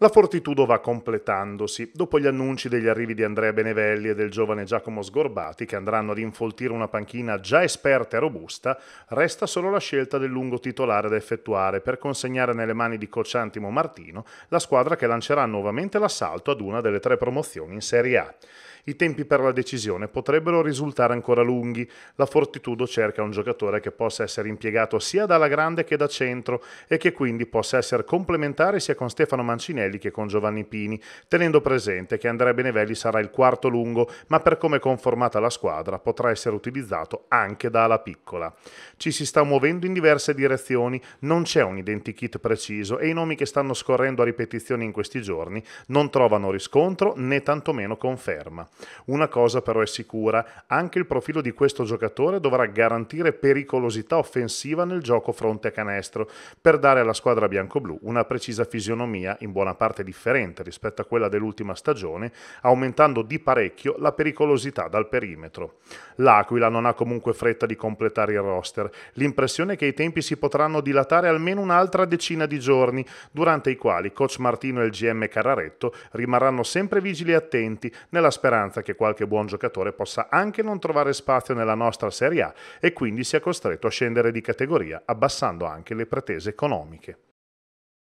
La Fortitudo va completandosi. Dopo gli annunci degli arrivi di Andrea Benevelli e del giovane Giacomo Sgorbati, che andranno ad infoltire una panchina già esperta e robusta, resta solo la scelta del lungo titolare da effettuare per consegnare nelle mani di coach Antimo Martino la squadra che lancerà nuovamente l'assalto ad una delle tre promozioni in Serie A. I tempi per la decisione potrebbero risultare ancora lunghi. La Fortitudo cerca un giocatore che possa essere impiegato sia dalla grande che da centro e che quindi possa essere complementare sia con Stefano Mancinelli che con Giovanni Pini, tenendo presente che Andrea Benevelli sarà il quarto lungo, ma per come è conformata la squadra potrà essere utilizzato anche da ala piccola. Ci si sta muovendo in diverse direzioni, non c'è un identikit preciso e i nomi che stanno scorrendo a ripetizione in questi giorni non trovano riscontro né tantomeno conferma. Una cosa però è sicura, anche il profilo di questo giocatore dovrà garantire pericolosità offensiva nel gioco fronte a canestro, per dare alla squadra bianco-blu una precisa fisionomia in buona parte differente rispetto a quella dell'ultima stagione, aumentando di parecchio la pericolosità dal perimetro. L'Aquila non ha comunque fretta di completare il roster, l'impressione è che i tempi si potranno dilatare almeno un'altra decina di giorni, durante i quali coach Martino e il GM Carraretto rimarranno sempre vigili e attenti nella speranza circostanza che qualche buon giocatore possa anche non trovare spazio nella nostra Serie A e quindi sia costretto a scendere di categoria, abbassando anche le pretese economiche.